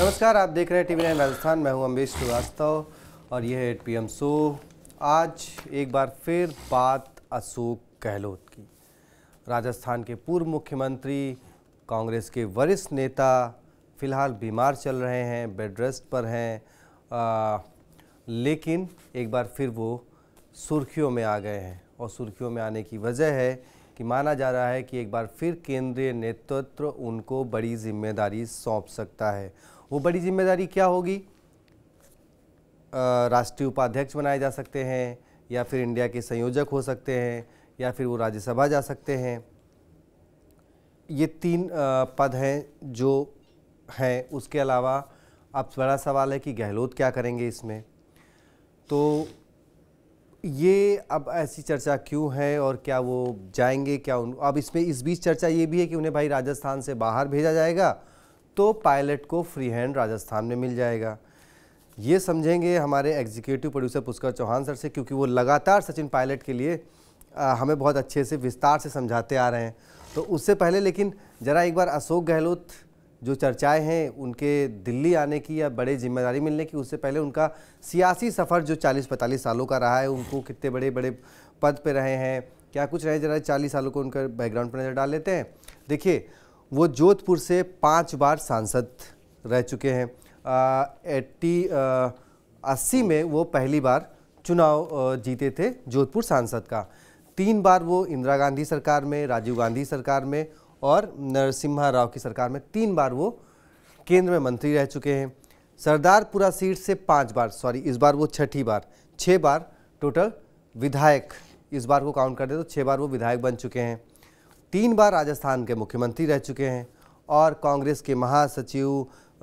नमस्कार आप देख रहे हैं टीवी नाइन राजस्थान मैं हूं अम्बेश श्रीवास्तव और यह है एट पी सो आज एक बार फिर बात अशोक गहलोत की राजस्थान के पूर्व मुख्यमंत्री कांग्रेस के वरिष्ठ नेता फिलहाल बीमार चल रहे हैं बेड रेस्ट पर हैं लेकिन एक बार फिर वो सुर्खियों में आ गए हैं और सुर्खियों में आने की वजह है कि माना जा रहा है कि एक बार फिर केंद्रीय नेतृत्व उनको बड़ी जिम्मेदारी सौंप सकता है वो बड़ी जिम्मेदारी क्या होगी राष्ट्रीय उपाध्यक्ष बनाए जा सकते हैं या फिर इंडिया के संयोजक हो सकते हैं या फिर वो राज्यसभा जा सकते हैं ये तीन पद हैं जो हैं उसके अलावा अब बड़ा सवाल है कि गहलोत क्या करेंगे इसमें तो ये अब ऐसी चर्चा क्यों है और क्या वो जाएंगे क्या उन अब इसमें इस बीच चर्चा ये भी है कि उन्हें भाई राजस्थान से बाहर भेजा जाएगा तो पायलट को फ्री हैंड राजस्थान में मिल जाएगा ये समझेंगे हमारे executive producer Pushkar Chauhan sir से क्योंकि वो लगातार सचिन पायलट के लिए आ, हमें बहुत अच्छे से विस्तार से समझाते आ रहे हैं तो उससे पहले लेकिन ज़रा एक बार अशोक गहलोत जो चर्चाएं हैं उनके दिल्ली आने की या बड़े जिम्मेदारी मिलने की उससे पहले उनका सियासी सफ़र जो 40-45 सालों का रहा है उनको कितने बड़े बड़े पद पे रहे हैं क्या कुछ रहे ज़रा चालीस सालों को उनका बैकग्राउंड पर नज़र डाल लेते हैं देखिए वो जोधपुर से पाँच बार सांसद रह चुके हैं एट्टी अस्सी में वो पहली बार चुनाव जीते थे जोधपुर सांसद का तीन बार वो इंदिरा गांधी सरकार में राजीव गांधी सरकार में और नरसिम्हा राव की सरकार में तीन बार वो केंद्र में मंत्री रह चुके हैं सरदारपुरा सीट से पाँच बार सॉरी इस बार वो छठी बार छः बार टोटल विधायक इस बार को काउंट कर दे तो छः बार वो विधायक बन चुके हैं तीन बार राजस्थान के मुख्यमंत्री रह चुके हैं और कांग्रेस के महासचिव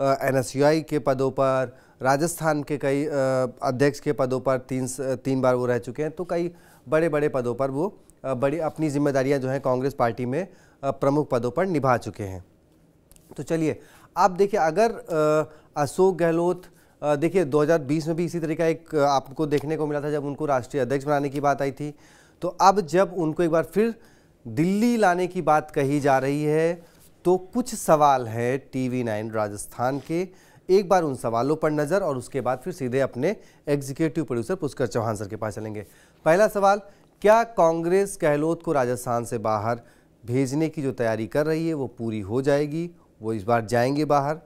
एन के पदों पर राजस्थान के कई अध्यक्ष के पदों पर तीन तीन बार वो रह चुके हैं तो कई बड़े बड़े पदों पर वो बड़ी अपनी जिम्मेदारियां जो हैं कांग्रेस पार्टी में प्रमुख पदों पर निभा चुके हैं तो चलिए आप देखिए अगर अशोक गहलोत देखिए 2020 में भी इसी तरीका एक आपको देखने को मिला था जब उनको राष्ट्रीय अध्यक्ष बनाने की बात आई थी तो अब जब उनको एक बार फिर दिल्ली लाने की बात कही जा रही है तो कुछ सवाल हैं टीवी नाइन राजस्थान के एक बार उन सवालों पर नज़र और उसके बाद फिर सीधे अपने executive producer Pushkar Chauhan sir के पास चलेंगे पहला सवाल क्या कांग्रेस गहलोत को राजस्थान से बाहर भेजने की जो तैयारी कर रही है वो पूरी हो जाएगी वो इस बार जाएंगे बाहर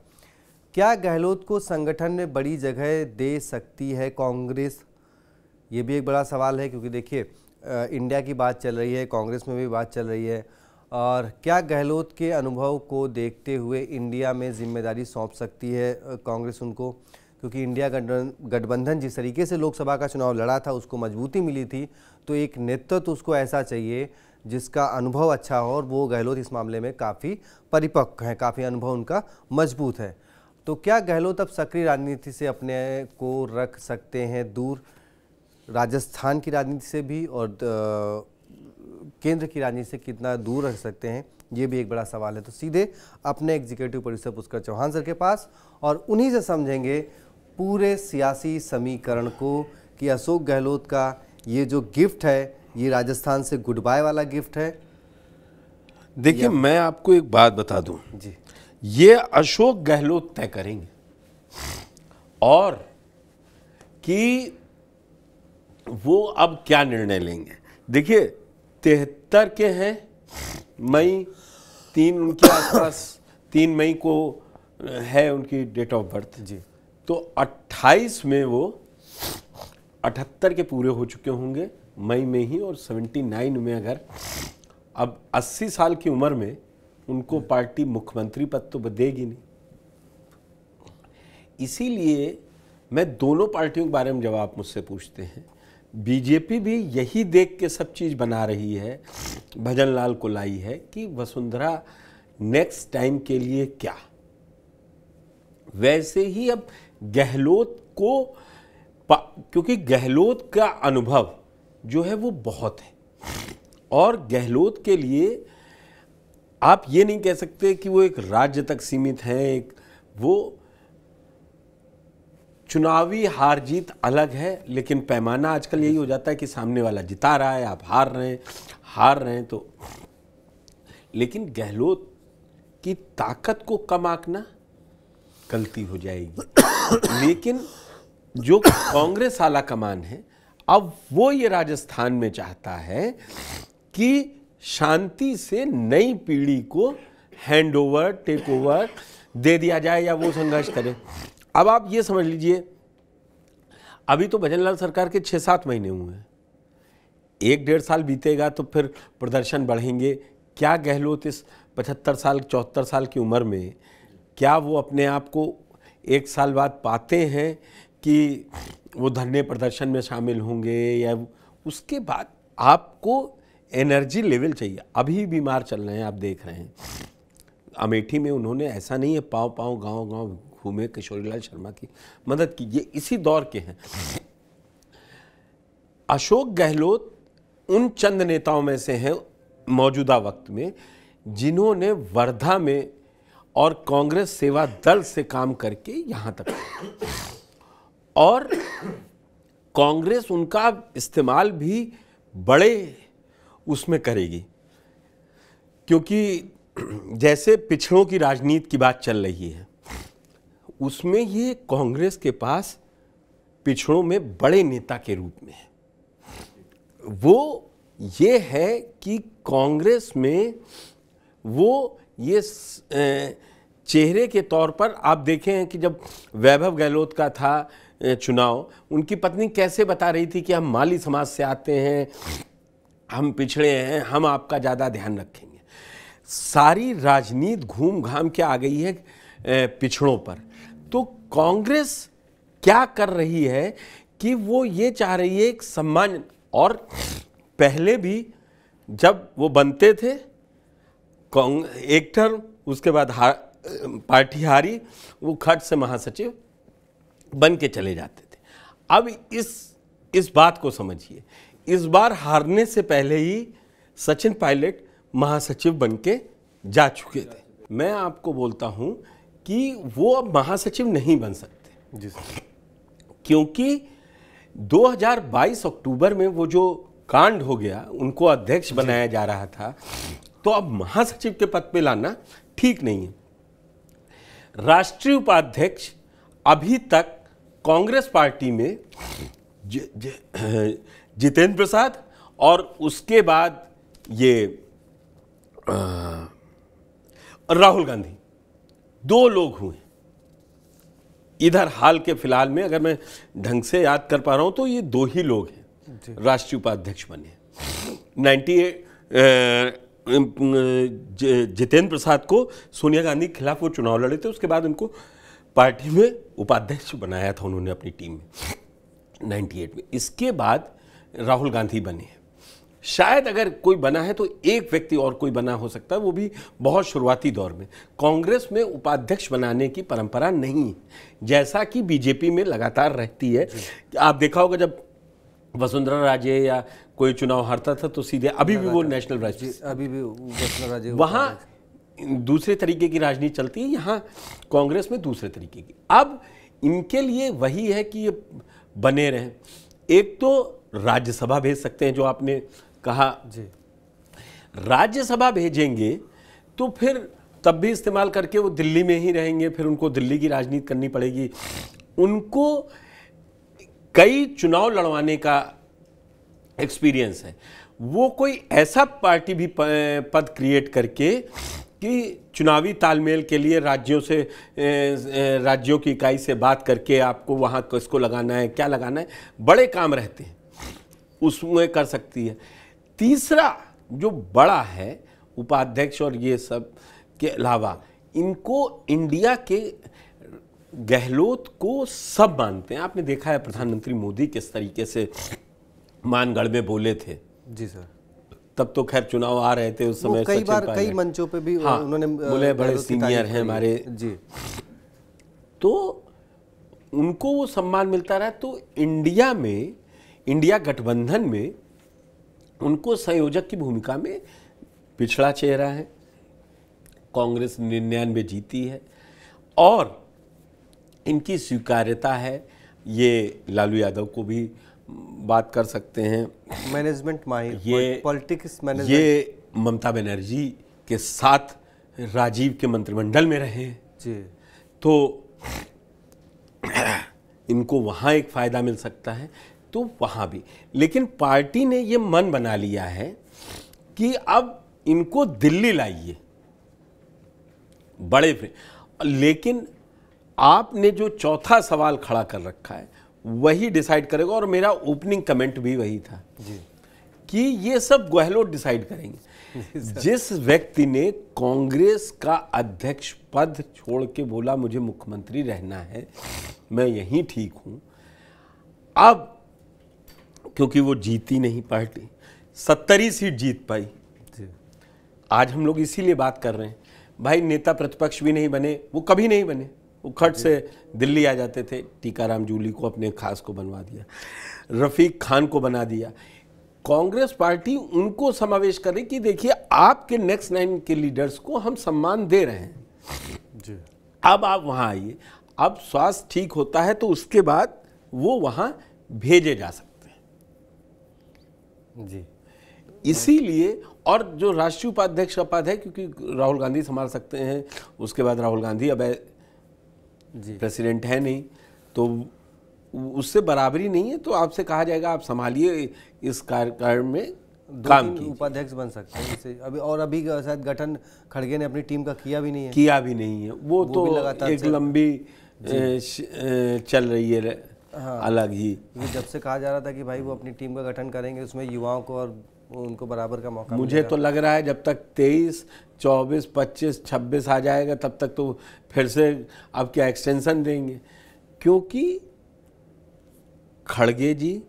क्या गहलोत को संगठन में बड़ी जगह दे सकती है कांग्रेस ये भी एक बड़ा सवाल है क्योंकि देखिए इंडिया की बात चल रही है कांग्रेस में भी बात चल रही है और क्या गहलोत के अनुभव को देखते हुए इंडिया में जिम्मेदारी सौंप सकती है कांग्रेस उनको क्योंकि इंडिया गठबंधन जिस तरीके से लोकसभा का चुनाव लड़ा था उसको मजबूती मिली थी तो एक नेतृत्व तो उसको ऐसा चाहिए जिसका अनुभव अच्छा हो और वो गहलोत इस मामले में काफ़ी परिपक्व हैं काफ़ी अनुभव उनका मजबूत है तो क्या गहलोत अब सक्रिय राजनीति से अपने को रख सकते हैं दूर राजस्थान की राजनीति से भी और केंद्र की राजनीति से कितना दूर रह सकते हैं ये भी एक बड़ा सवाल है तो सीधे अपने executive producer Pushkar Chauhan sir के पास और उन्हीं से समझेंगे पूरे सियासी समीकरण को कि अशोक गहलोत का ये जो गिफ्ट है ये राजस्थान से गुड बाय वाला गिफ्ट है देखिए मैं आपको एक बात बता दूं जी ये अशोक गहलोत तय करेंगे और कि वो अब क्या निर्णय लेंगे देखिए तिहत्तर के हैं मई तीन उनके आसपास तीन मई को है उनकी डेट ऑफ बर्थ जी तो 28 में वो 78 के पूरे हो चुके होंगे मई में ही और 79 में अगर अब 80 साल की उम्र में उनको पार्टी मुख्यमंत्री पद तो देगी नहीं इसीलिए मैं दोनों पार्टियों के बारे में जवाब मुझसे पूछते हैं बीजेपी भी यही देख के सब चीज़ बना रही है भजन लाल को लाई है कि वसुंधरा नेक्स्ट टाइम के लिए क्या वैसे ही अब गहलोत को क्योंकि गहलोत का अनुभव जो है वो बहुत है और गहलोत के लिए आप ये नहीं कह सकते कि वो एक राज्य तक सीमित हैं एक वो चुनावी हार जीत अलग है लेकिन पैमाना आजकल यही हो जाता है कि सामने वाला जिता रहा है आप हार रहे हैं हार रहे हैं तो लेकिन गहलोत की ताकत को कम आंकना गलती हो जाएगी लेकिन जो कांग्रेस आला कमान है अब वो ये राजस्थान में चाहता है कि शांति से नई पीढ़ी को हैंड ओवर टेक ओवर दे दिया जाए या वो संघर्ष करे अब आप ये समझ लीजिए अभी तो भजन लाल सरकार के छः सात महीने हुए हैं एक डेढ़ साल बीतेगा तो फिर प्रदर्शन बढ़ेंगे क्या गहलोत इस पचहत्तर साल चौहत्तर साल की उम्र में क्या वो अपने आप को एक साल बाद पाते हैं कि वो धरने प्रदर्शन में शामिल होंगे या उसके बाद आपको एनर्जी लेवल चाहिए अभी बीमार चल रहे हैं आप देख रहे हैं अमेठी में उन्होंने ऐसा नहीं है पाँव पाँव गांव गांव घूमे किशोरीलाल शर्मा की मदद की ये इसी दौर के हैं अशोक गहलोत उन चंद नेताओं में से हैं मौजूदा वक्त में जिन्होंने वर्धा में और कांग्रेस सेवा दल से काम करके यहां तक और कांग्रेस उनका इस्तेमाल भी बड़े उसमें करेगी क्योंकि जैसे पिछड़ों की राजनीति की बात चल रही है उसमें ये कांग्रेस के पास पिछड़ों में बड़े नेता के रूप में है वो ये है कि कांग्रेस में वो ये चेहरे के तौर पर आप देखे हैं कि जब वैभव गहलोत का था चुनाव उनकी पत्नी कैसे बता रही थी कि हम माली समाज से आते हैं हम पिछड़े हैं हम आपका ज़्यादा ध्यान रखेंगे सारी राजनीति घूम घाम के आ गई है पिछड़ों पर तो कांग्रेस क्या कर रही है कि वो ये चाह रही है एक सम्मान और पहले भी जब वो बनते थे एक टर्म उसके बाद हार पार्टी हारी वो खट से महासचिव बन के चले जाते थे अब इस इस बात को समझिए इस बार हारने से पहले ही सचिन पायलट महासचिव बन के जा चुके थे मैं आपको बोलता हूँ कि वो अब महासचिव नहीं बन सकते जी क्योंकि 2022 अक्टूबर में वो जो कांड हो गया उनको अध्यक्ष बनाया जा रहा था तो अब महासचिव के पद पे लाना ठीक नहीं है राष्ट्रीय उपाध्यक्ष अभी तक कांग्रेस पार्टी में जितेंद्र प्रसाद और उसके बाद ये राहुल गांधी दो लोग हुए इधर हाल के फिलहाल में अगर मैं ढंग से याद कर पा रहा हूं तो ये दो ही लोग हैं राष्ट्रीय उपाध्यक्ष बने नाइन्टी जितेंद्र प्रसाद को सोनिया गांधी के खिलाफ वो चुनाव लड़े थे उसके बाद उनको पार्टी में उपाध्यक्ष बनाया था उन्होंने अपनी टीम में 98 में इसके बाद राहुल गांधी बने हैं शायद अगर कोई बना है तो एक व्यक्ति और कोई बना हो सकता है वो भी बहुत शुरुआती दौर में कांग्रेस में उपाध्यक्ष बनाने की परंपरा नहीं जैसा कि बीजेपी में लगातार रहती है आप देखा होगा जब वसुंधरा राजे या कोई चुनाव हारता था तो सीधे अभी भी वो नेशनल राजे अभी भी वसुंधरा राजे वहाँ दूसरे तरीके की राजनीति चलती है यहाँ कांग्रेस में दूसरे तरीके की अब इनके लिए वही है कि ये बने रहें एक तो राज्यसभा भेज सकते हैं जो आपने कहा जी राज्यसभा भेजेंगे तो फिर तब भी इस्तेमाल करके वो दिल्ली में ही रहेंगे फिर उनको दिल्ली की राजनीति करनी पड़ेगी उनको कई चुनाव लड़वाने का एक्सपीरियंस है वो कोई ऐसा पार्टी भी पद क्रिएट करके कि चुनावी तालमेल के लिए राज्यों से राज्यों की इकाई से बात करके आपको वहाँ किसको लगाना है क्या लगाना है बड़े काम रहते हैं उसमें कर सकती है तीसरा जो बड़ा है उपाध्यक्ष और ये सब के अलावा इनको इंडिया के गहलोत को सब मानते हैं आपने देखा है प्रधानमंत्री मोदी किस तरीके से मानगढ़ में बोले थे जी सर तब तो खैर चुनाव आ रहे थे उस समय कई बार कई मंचों पे भी हाँ, उन्होंने बोले बड़े सीनियर हैं हमारे जी तो उनको वो सम्मान मिलता रहा तो इंडिया में इंडिया गठबंधन में उनको संयोजक की भूमिका में पिछड़ा चेहरा है कांग्रेस निन्यानवे जीती है और इनकी स्वीकार्यता है ये लालू यादव को भी बात कर सकते हैं मैनेजमेंट माइंड ये पॉलिटिक्स मैनेजमेंट ये ममता बनर्जी के साथ राजीव के मंत्रिमंडल में रहे जी तो इनको वहाँ एक फ़ायदा मिल सकता है तो वहाँ भी लेकिन पार्टी ने ये मन बना लिया है कि अब इनको दिल्ली लाइए बड़े लेकिन आपने जो चौथा सवाल खड़ा कर रखा है वही डिसाइड करेगा और मेरा ओपनिंग कमेंट भी वही था कि ये सब गहलोत डिसाइड करेंगे जिस व्यक्ति ने कांग्रेस का अध्यक्ष पद छोड़ के बोला मुझे मुख्यमंत्री रहना है मैं यहीं ठीक हूं अब क्योंकि वो जीती नहीं पार्टी सत्तर ही सीट जीत पाई आज हम लोग इसीलिए बात कर रहे हैं भाई नेता प्रतिपक्ष भी नहीं बने वो कभी नहीं बने वो खट से दिल्ली आ जाते थे टीकाराम जूली को अपने खास को बनवा दिया रफीक खान को बना दिया कांग्रेस पार्टी उनको समावेश करे कि देखिए आपके नेक्स्ट नाइन के लीडर्स को हम सम्मान दे रहे हैं अब आप वहाँ आइए अब स्वास्थ्य ठीक होता है तो उसके बाद वो वहाँ भेजे जा सकते जी इसीलिए और जो राष्ट्रीय उपाध्यक्ष का पद है क्योंकि राहुल गांधी संभाल सकते हैं उसके बाद राहुल गांधी अब प्रेसिडेंट है नहीं तो उससे बराबरी नहीं है तो आपसे कहा जाएगा आप संभालिए इस कार्यकाल में काम उपाध्यक्ष बन सकते हैं इसे अभी और अभी शायद गठन खड़गे ने अपनी टीम का किया भी नहीं है किया भी नहीं है वो, वो तो एक लंबी चल रही है हाँ, अलग ही जब से कहा जा रहा था कि भाई वो अपनी टीम का गठन करेंगे उसमें युवाओं को और उनको बराबर का मौका मुझे तो लग रहा है जब तक तेईस चौबीस पच्चीस छब्बीस आ जाएगा तब तक तो फिर से अब क्या एक्सटेंशन देंगे क्योंकि खड़गे जी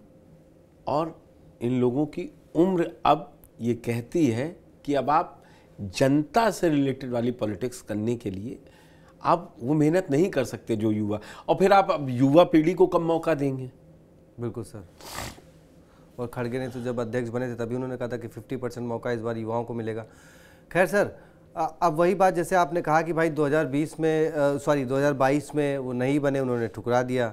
और इन लोगों की उम्र अब ये कहती है कि अब आप जनता से रिलेटेड वाली पॉलिटिक्स करने के लिए आप वो मेहनत नहीं कर सकते जो युवा और फिर आप युवा पीढ़ी को कम मौका देंगे बिल्कुल सर और खड़गे ने तो जब अध्यक्ष बने थे तभी उन्होंने कहा था कि 50 परसेंट मौका इस बार युवाओं को मिलेगा खैर सर अब वही बात जैसे आपने कहा कि भाई 2020 में सॉरी 2022 में वो नहीं बने उन्होंने ठुकरा दिया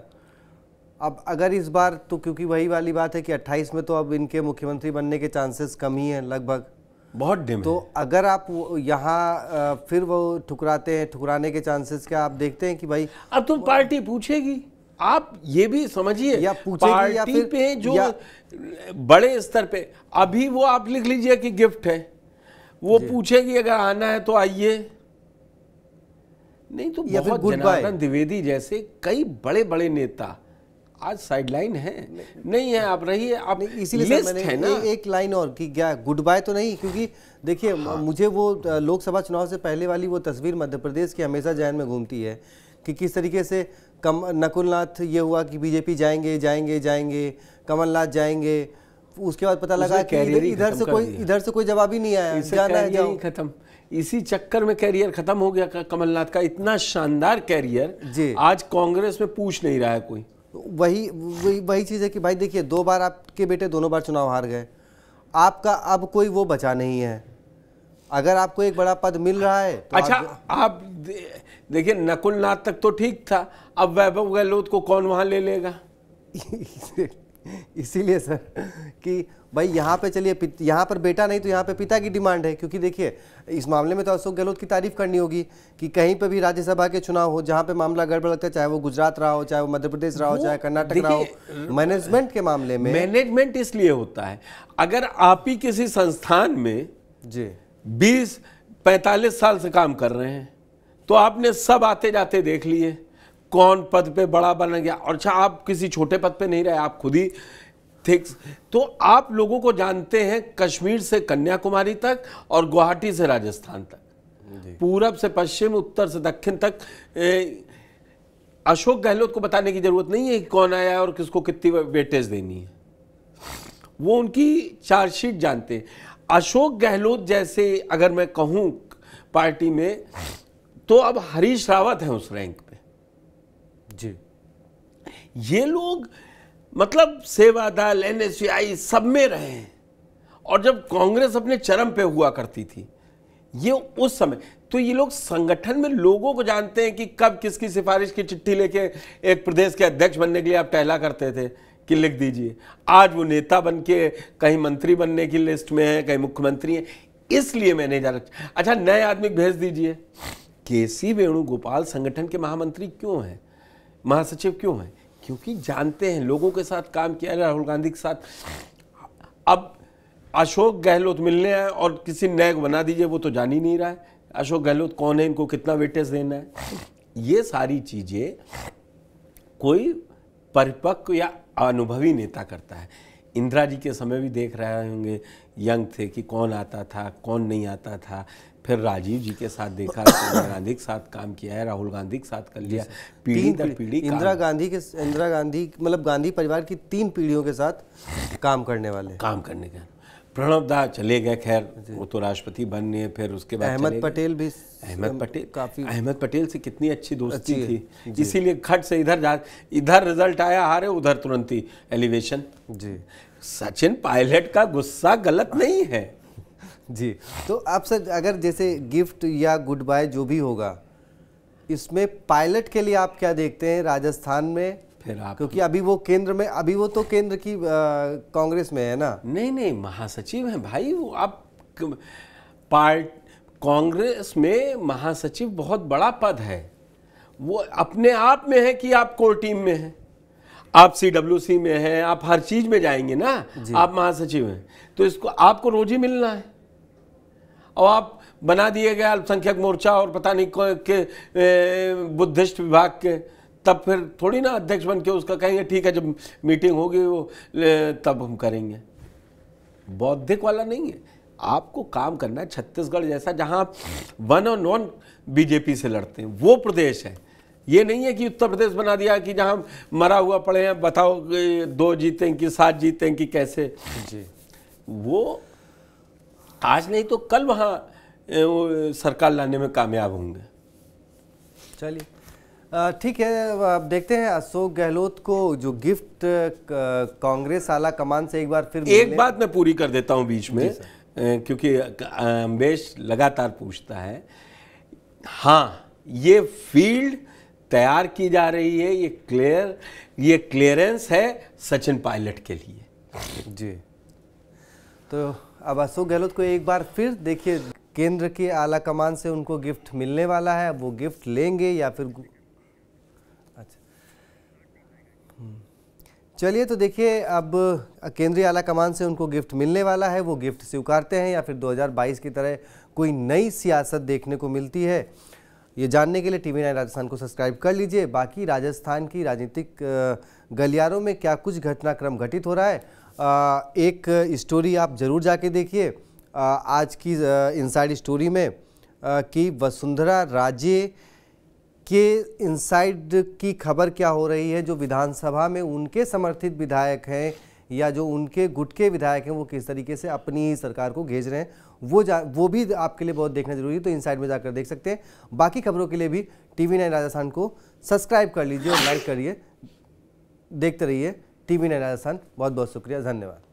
अब अगर इस बार तो क्योंकि वही वाली बात है कि 28 में तो अब इनके मुख्यमंत्री बनने के चांसेस कम ही हैं लगभग बहुत डिम तो है। अगर आप यहाँ फिर वो ठुकराते हैं ठुकराने के चांसेस क्या आप देखते हैं कि भाई अब तो पार्टी पूछेगी आप ये भी समझिए या पूछेगी या फिर, पे जो या, बड़े स्तर पे अभी वो आप लिख लीजिए कि गिफ्ट है वो पूछेगी अगर आना है तो आइए नहीं तो बहुत जनार्दन द्विवेदी जैसे कई बड़े बड़े नेता आज साइडलाइन है नहीं, नहीं है आप रहिए आप इसीलिए मैंने ना एक लाइन और कि क्या गुड बाय तो नहीं क्योंकि देखिए हाँ। मुझे वो लोकसभा चुनाव से पहले वाली वो तस्वीर मध्य प्रदेश की हमेशा जैन में घूमती है कि किस तरीके से कम नकुलनाथ ये हुआ कि बीजेपी जाएंगे जाएंगे जाएंगे कमलनाथ जाएंगे उसके बाद पता लगा कि इधर से कोई इधर से कोई जवाब ही नहीं आया जाना है खत्म इसी चक्कर में कैरियर खत्म हो गया कमलनाथ का इतना शानदार कैरियर आज कांग्रेस में पूछ नहीं रहा है कोई वही वही वही चीज़ है कि भाई देखिए दो बार आपके बेटे दोनों बार चुनाव हार गए आपका अब कोई वो बचा नहीं है अगर आपको एक बड़ा पद मिल रहा है तो अच्छा आप, आप दे, देखिए नकुल नाथ तक तो ठीक था अब वैभव गहलोत को कौन वहाँ ले लेगा इसीलिए सर कि भाई यहाँ पे चलिए यहाँ पर बेटा नहीं तो यहाँ पे पिता की डिमांड है क्योंकि देखिए इस मामले में तो अशोक गहलोत की तारीफ करनी होगी कि कहीं पे भी राज्यसभा के चुनाव हो जहाँ पे मामला गड़बड़ लगता है चाहे वो गुजरात रहा हो चाहे वो मध्य प्रदेश रहा हो चाहे कर्नाटक रहा हो मैनेजमेंट के मामले में मैनेजमेंट इसलिए होता है अगर आप ही किसी संस्थान में जी बीस पैंतालीस साल से काम कर रहे हैं तो आपने सब आते जाते देख लिए कौन पद पे बड़ा बन गया और अच्छा आप किसी छोटे पद पे नहीं रहे आप खुद ही थिक्स तो आप लोगों को जानते हैं कश्मीर से कन्याकुमारी तक और गुवाहाटी से राजस्थान तक पूरब से पश्चिम उत्तर से दक्षिण तक ए, अशोक गहलोत को बताने की ज़रूरत नहीं है कि कौन आया है और किसको कितनी वेटेज देनी है वो उनकी चार्जशीट जानते हैं अशोक गहलोत जैसे अगर मैं कहूं पार्टी में तो अब हरीश रावत है उस रैंक पे जी ये लोग मतलब सेवा दल एन सब में रहे हैं और जब कांग्रेस अपने चरम पे हुआ करती थी ये उस समय तो ये लोग संगठन में लोगों को जानते हैं कि कब किसकी सिफारिश की चिट्ठी लेके एक प्रदेश के अध्यक्ष बनने के लिए आप टहला करते थे कि लिख दीजिए आज वो नेता बन के कहीं मंत्री बनने की लिस्ट में है कहीं मुख्यमंत्री हैं इसलिए मैंने जाना अच्छा नए आदमी भेज दीजिए के सी वेणुगोपाल संगठन के महामंत्री क्यों हैं महासचिव क्यों हैं क्योंकि जानते हैं लोगों के साथ काम किया है राहुल गांधी के साथ अब अशोक गहलोत मिलने आए और किसी नैग बना दीजिए वो तो जान ही नहीं रहा है अशोक गहलोत कौन है इनको कितना वेटेज देना है ये सारी चीज़ें कोई परिपक्व या अनुभवी नेता करता है इंदिरा जी के समय भी देख रहे होंगे यंग थे कि कौन आता था कौन नहीं आता था फिर राजीव जी के साथ देखा सोनिया गांधी के साथ काम किया है राहुल गांधी के साथ कर लिया पीढ़ी दर पीढ़ी इंदिरा गांधी के इंदिरा गांधी मतलब गांधी परिवार की तीन पीढ़ियों के साथ काम करने वाले काम करने के प्रणब दा चले गए खैर वो तो राष्ट्रपति बनने फिर उसके बाद अहमद पटेल भी अहमद पटेल काफी अहमद पटेल से कितनी अच्छी दोस्ती अच्छी थी इसीलिए खट से इधर जा इधर रिजल्ट आया हारे उधर तुरंत ही एलिवेशन जी सचिन पायलट का गुस्सा गलत नहीं है जी तो आप सर अगर जैसे गिफ्ट या गुड बाय जो भी होगा इसमें पायलट के लिए आप क्या देखते हैं राजस्थान में फिर आप क्योंकि अभी वो केंद्र में अभी वो तो केंद्र की कांग्रेस में है ना नहीं नहीं महासचिव हैं भाई वो आप पार्ट कांग्रेस में महासचिव बहुत बड़ा पद है वो अपने आप में है कि आप कोर टीम में हैं आप सी डब्ल्यू सी में हैं आप हर चीज़ में जाएंगे ना आप महासचिव हैं तो इसको आपको रोज ही मिलना है और आप बना दिए गए अल्पसंख्यक मोर्चा और पता नहीं के बुद्धिस्ट विभाग के तब फिर थोड़ी ना अध्यक्ष बन के उसका कहेंगे ठीक है जब मीटिंग होगी वो तब हम करेंगे बौद्धिक वाला नहीं है आपको काम करना है छत्तीसगढ़ जैसा जहां वन और नॉन बीजेपी से लड़ते हैं वो प्रदेश है ये नहीं है कि उत्तर प्रदेश बना दिया कि जहां मरा हुआ पड़े हैं बताओ दो जीते हैं कि सात जीते हैं कि कैसे जी वो आज नहीं तो कल वहाँ सरकार लाने में कामयाब होंगे चलिए ठीक है अब देखते हैं अशोक गहलोत को जो गिफ्ट कांग्रेस आला कमान से एक बार फिर एक बात मैं पूरी कर देता हूं बीच में क्योंकि अम्बेश लगातार पूछता है हाँ ये फील्ड तैयार की जा रही है ये क्लियर ये क्लियरेंस है सचिन पायलट के लिए जी तो अब अशोक गहलोत को एक बार फिर देखिए केंद्र के आला कमान से उनको गिफ्ट मिलने वाला है वो गिफ्ट लेंगे या फिर अच्छा हम्म। चलिए तो देखिए अब केंद्रीय आला कमान से उनको गिफ्ट मिलने वाला है वो गिफ्ट स्वीकारते हैं या फिर 2022 की तरह कोई नई सियासत देखने को मिलती है ये जानने के लिए टीवी नाइन राजस्थान को सब्सक्राइब कर लीजिए बाकी राजस्थान की राजनीतिक गलियारों में क्या कुछ घटनाक्रम घटित हो रहा है एक स्टोरी आप ज़रूर जाके देखिए आज की इनसाइड स्टोरी में कि वसुंधरा राजे के इनसाइड की खबर क्या हो रही है जो विधानसभा में उनके समर्थित विधायक हैं या जो उनके गुट के विधायक हैं वो किस तरीके से अपनी सरकार को घेज रहे हैं वो जा वो भी आपके लिए बहुत देखना जरूरी है तो इन साइड में जाकर देख सकते हैं बाकी खबरों के लिए भी टीवी नाइन राजस्थान को सब्सक्राइब कर लीजिए और लाइक करिए देखते रहिए टीवी ने राजस्थान बहुत बहुत शुक्रिया धन्यवाद